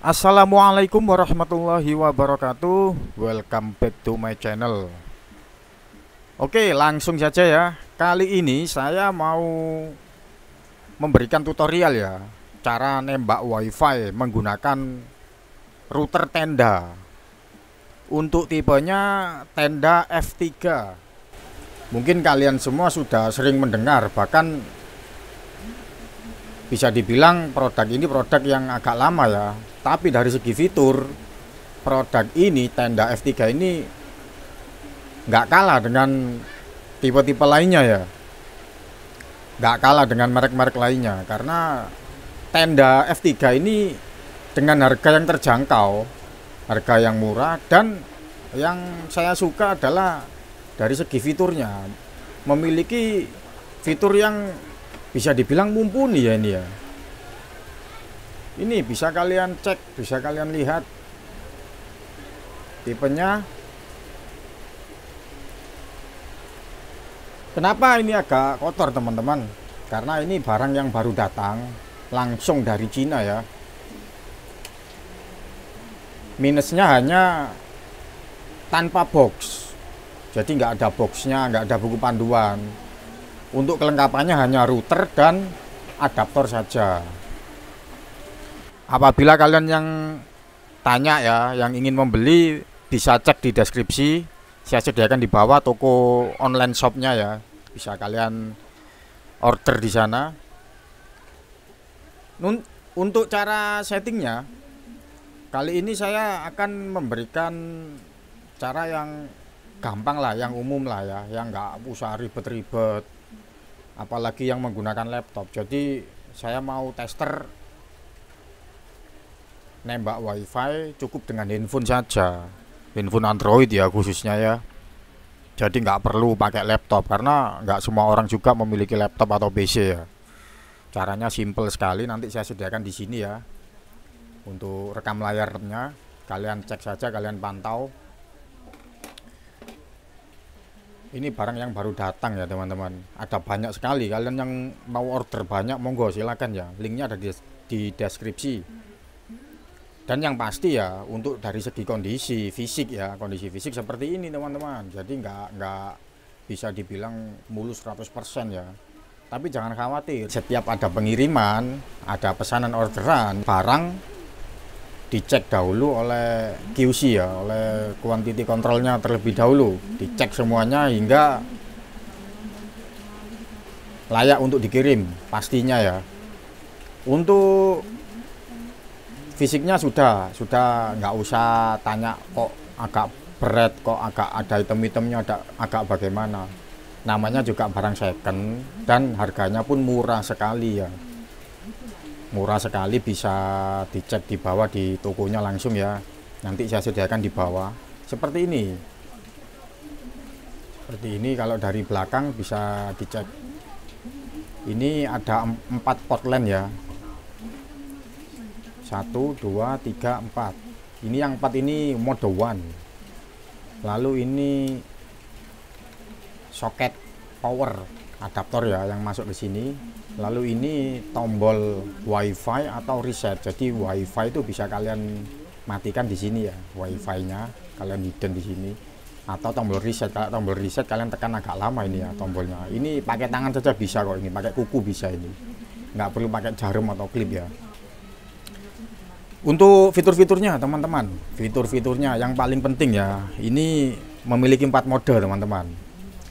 Assalamualaikum warahmatullahi wabarakatuh Welcome back to my channel Oke langsung saja ya Kali ini saya mau Memberikan tutorial ya Cara nembak wifi menggunakan Router tenda Untuk tipenya tenda F3 Mungkin kalian semua sudah sering mendengar Bahkan bisa dibilang produk ini produk yang agak lama ya tapi dari segi fitur produk ini tenda F3 ini nggak kalah dengan tipe-tipe lainnya ya. Nggak kalah dengan merek-merek lainnya karena tenda F3 ini dengan harga yang terjangkau, harga yang murah dan yang saya suka adalah dari segi fiturnya memiliki fitur yang bisa dibilang mumpuni ya ini ya ini bisa kalian cek bisa kalian lihat tipenya kenapa ini agak kotor teman-teman karena ini barang yang baru datang langsung dari Cina ya minusnya hanya tanpa box jadi nggak ada boxnya nggak ada buku panduan untuk kelengkapannya hanya router dan adaptor saja apabila kalian yang tanya ya yang ingin membeli bisa cek di deskripsi saya sediakan di bawah toko online shopnya ya bisa kalian order di sana untuk cara settingnya kali ini saya akan memberikan cara yang gampang lah yang umum lah ya yang nggak usah ribet-ribet apalagi yang menggunakan laptop jadi saya mau tester nembak wifi cukup dengan handphone saja handphone android ya khususnya ya jadi nggak perlu pakai laptop karena nggak semua orang juga memiliki laptop atau PC ya caranya simple sekali nanti saya sediakan di sini ya untuk rekam layarnya kalian cek saja kalian pantau ini barang yang baru datang ya teman-teman ada banyak sekali kalian yang mau order banyak monggo silakan ya linknya ada di, di deskripsi dan yang pasti ya untuk dari segi kondisi fisik ya kondisi fisik seperti ini teman-teman jadi nggak nggak bisa dibilang mulus 100% ya tapi jangan khawatir setiap ada pengiriman ada pesanan orderan barang dicek dahulu oleh QC ya oleh kuantiti kontrolnya terlebih dahulu dicek semuanya hingga layak untuk dikirim pastinya ya untuk fisiknya sudah sudah nggak usah tanya kok agak berat kok agak ada item-itemnya ada agak bagaimana namanya juga barang second dan harganya pun murah sekali ya murah sekali bisa dicek di bawah di tokonya langsung ya nanti saya sediakan di bawah seperti ini seperti ini kalau dari belakang bisa dicek ini ada empat portland ya satu dua tiga empat ini yang empat ini mode one lalu ini soket power adaptor ya yang masuk ke sini lalu ini tombol wifi atau reset jadi wifi itu bisa kalian matikan di sini ya wifi nya kalian hidden di sini atau tombol reset kalau tombol reset kalian tekan agak lama ini ya tombolnya ini pakai tangan saja bisa kok ini pakai kuku bisa ini nggak perlu pakai jarum atau klip ya untuk fitur-fiturnya teman-teman, fitur-fiturnya yang paling penting ya, ini memiliki empat mode teman-teman.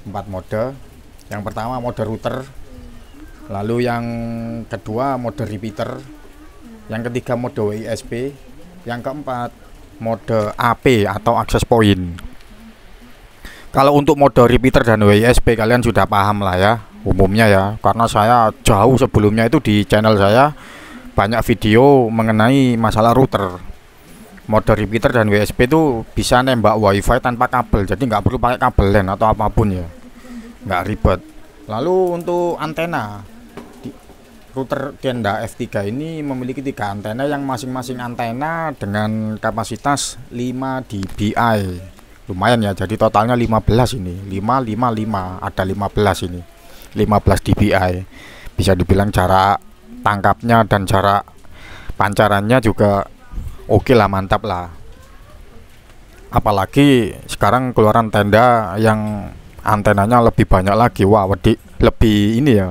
Empat mode. Yang pertama mode router, lalu yang kedua mode repeater, yang ketiga mode WISP, yang keempat mode AP atau access point. Kalau untuk mode repeater dan WISP kalian sudah paham lah ya umumnya ya, karena saya jauh sebelumnya itu di channel saya banyak video mengenai masalah router mode repeater dan WSP itu bisa nembak wifi tanpa kabel jadi nggak perlu pakai kabel LAN atau apapun ya nggak ribet lalu untuk antena di router tenda F3 ini memiliki tiga antena yang masing-masing antena dengan kapasitas 5 dBi lumayan ya jadi totalnya 15 ini 5 5 5 ada 15 ini 15 dBi bisa dibilang jarak tangkapnya dan jarak pancarannya juga oke okay lah mantap lah apalagi sekarang keluaran tenda yang antenanya lebih banyak lagi wah wedi lebih ini ya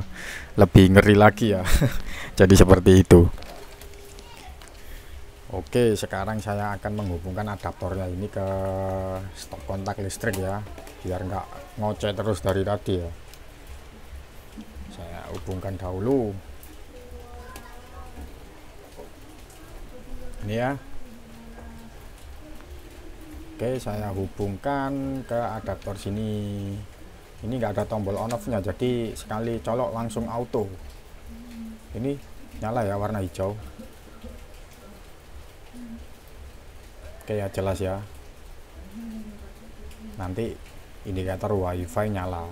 lebih ngeri lagi ya jadi seperti itu Oke sekarang saya akan menghubungkan adaptornya ini ke stop kontak listrik ya biar nggak ngoceh terus dari tadi ya saya hubungkan dahulu ini ya oke saya hubungkan ke adaptor sini ini enggak ada tombol on off nya jadi sekali colok langsung auto ini nyala ya warna hijau oke ya jelas ya nanti indikator wifi nyala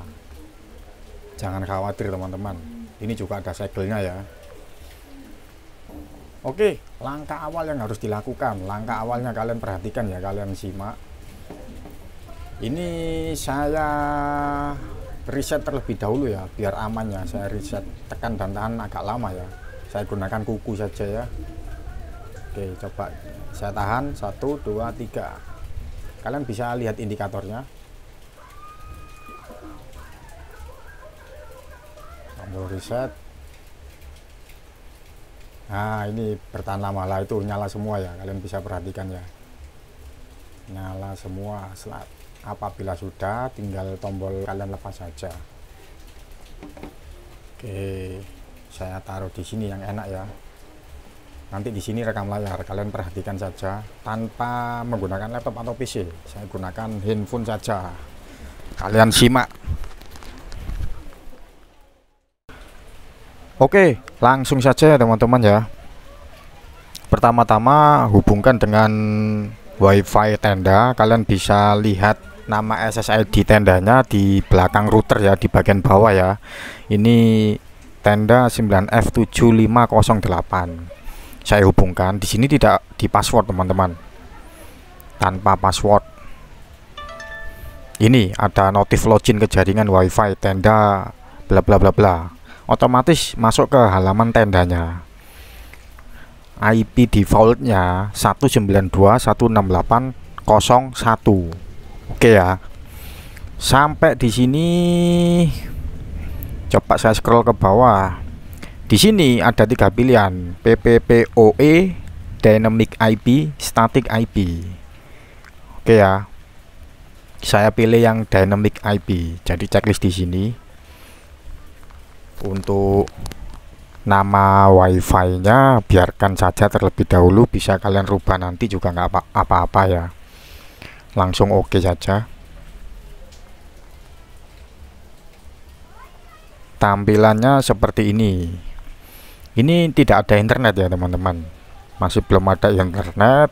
jangan khawatir teman-teman ini juga ada segelnya ya Oke, langkah awal yang harus dilakukan, langkah awalnya kalian perhatikan ya, kalian simak. Ini saya riset terlebih dahulu ya, biar aman ya. Saya riset tekan dan tahan agak lama ya. Saya gunakan kuku saja ya. Oke, coba saya tahan satu, dua, tiga. Kalian bisa lihat indikatornya. Tombol reset Nah ini bertahan lama lah itu nyala semua ya kalian bisa perhatikan ya nyala semua selat apabila sudah tinggal tombol kalian lepas saja oke saya taruh di sini yang enak ya nanti di sini rekam layar kalian perhatikan saja tanpa menggunakan laptop atau PC saya gunakan handphone saja kalian simak Oke, langsung saja ya teman-teman ya. Pertama-tama hubungkan dengan WiFi tenda. Kalian bisa lihat nama SSID tendanya di belakang router ya, di bagian bawah ya. Ini tenda 9F7508. Saya hubungkan. Di sini tidak di password teman-teman. Tanpa password. Ini ada notif login ke jaringan WiFi tenda bla bla bla bla otomatis masuk ke halaman tendanya IP defaultnya 192.168.01 oke ya sampai di sini coba saya scroll ke bawah di sini ada tiga pilihan PPPoE dynamic IP static IP oke ya saya pilih yang dynamic IP jadi checklist di sini untuk nama wifi nya biarkan saja terlebih dahulu bisa kalian rubah nanti juga nggak apa-apa ya langsung oke okay saja tampilannya seperti ini ini tidak ada internet ya teman-teman masih belum ada internet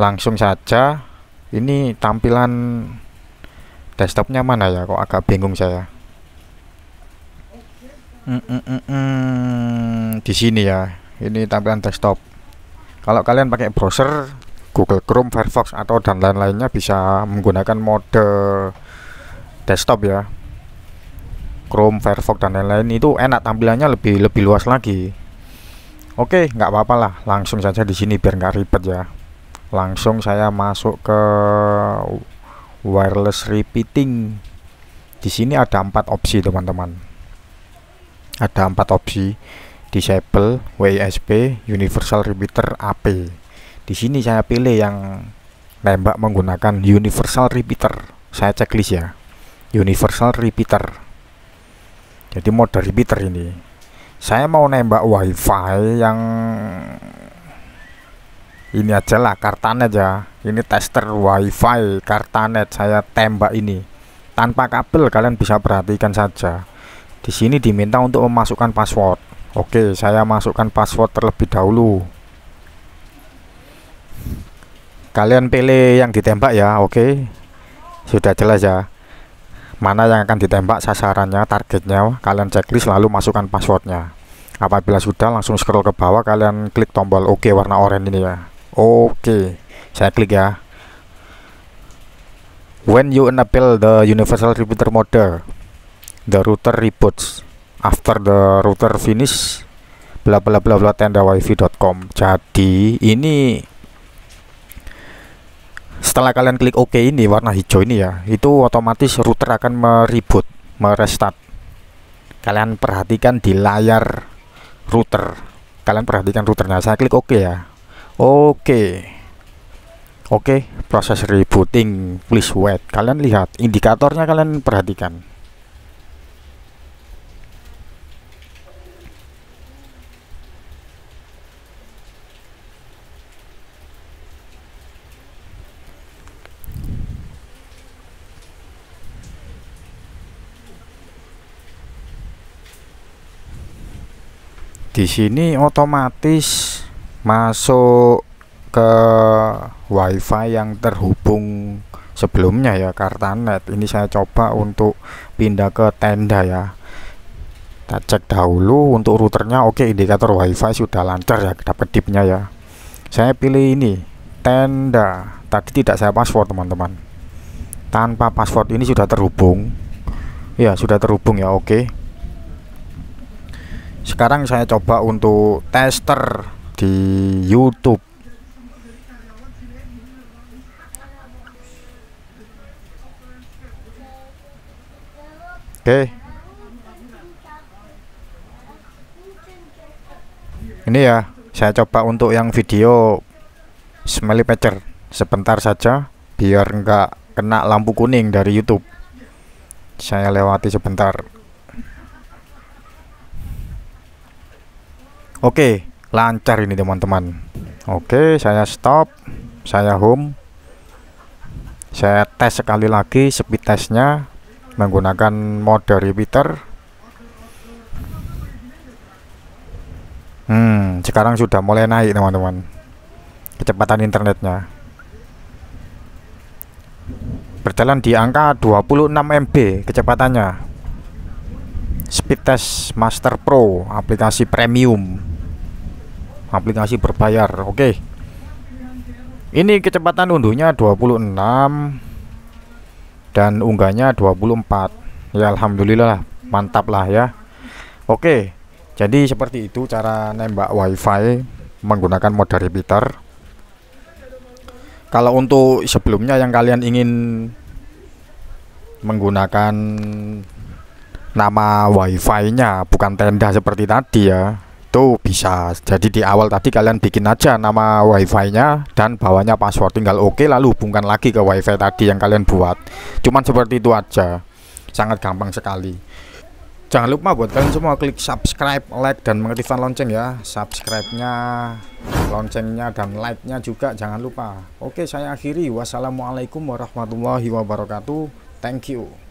langsung saja ini tampilan desktopnya mana ya kok agak bingung saya mm, mm, mm, mm di sini ya ini tampilan desktop kalau kalian pakai browser Google Chrome, Firefox atau dan lain-lainnya bisa menggunakan mode desktop ya Chrome, Firefox dan lain-lain itu enak tampilannya lebih lebih luas lagi Oke nggak apa-apa lah langsung saja di sini biar nggak ribet ya langsung saya masuk ke wireless repeating. Di sini ada empat opsi teman-teman. Ada empat opsi disable, WISP, universal repeater, AP. Di sini saya pilih yang nembak menggunakan universal repeater. Saya checklist ya. Universal repeater. Jadi mode repeater ini. Saya mau nembak WiFi yang ini aja lah kartanet ya ini tester wifi kartanet saya tembak ini tanpa kabel kalian bisa perhatikan saja di sini diminta untuk memasukkan password oke saya masukkan password terlebih dahulu kalian pilih yang ditembak ya oke sudah jelas ya mana yang akan ditembak sasarannya targetnya kalian checklist lalu masukkan passwordnya apabila sudah langsung scroll ke bawah kalian klik tombol oke OK warna oranye ini ya Oke, saya klik ya when you enable the universal repeater mode, the router reboots after the router finish bla bla bla bla tendawifi.com jadi ini setelah kalian klik OK ini warna hijau ini ya itu otomatis router akan meribut merestart kalian perhatikan di layar router kalian perhatikan routernya saya klik OK ya Oke. Oke, proses rebooting. Please wait. Kalian lihat indikatornya kalian perhatikan. di sini otomatis masuk ke wifi yang terhubung sebelumnya ya Kartanet ini saya coba untuk pindah ke tenda ya kita cek dahulu untuk routernya oke indikator wifi sudah lancar ya kita kedipnya ya saya pilih ini tenda tadi tidak saya password teman-teman tanpa password ini sudah terhubung ya sudah terhubung ya oke sekarang saya coba untuk tester di YouTube Oke. Okay. Ini ya, saya coba untuk yang video smelly patcher sebentar saja biar enggak kena lampu kuning dari YouTube. Saya lewati sebentar. Oke. Okay lancar ini teman-teman oke saya stop saya home saya tes sekali lagi speed testnya menggunakan mode repeater hmm sekarang sudah mulai naik teman-teman kecepatan internetnya berjalan di angka 26 MB kecepatannya speed test master pro aplikasi premium aplikasi berbayar oke okay. ini kecepatan unduhnya 26 dan unggahnya 24 ya Alhamdulillah mantap lah ya oke okay. jadi seperti itu cara nembak wifi menggunakan mode repeater kalau untuk sebelumnya yang kalian ingin menggunakan nama wifi nya bukan tenda seperti tadi ya itu bisa jadi di awal tadi kalian bikin aja nama wifi nya dan bawahnya password tinggal oke lalu hubungkan lagi ke wifi tadi yang kalian buat cuman seperti itu aja sangat gampang sekali jangan lupa buat kalian semua klik subscribe like dan mengaktifkan lonceng ya subscribe nya loncengnya dan like nya juga jangan lupa oke saya akhiri wassalamualaikum warahmatullahi wabarakatuh thank you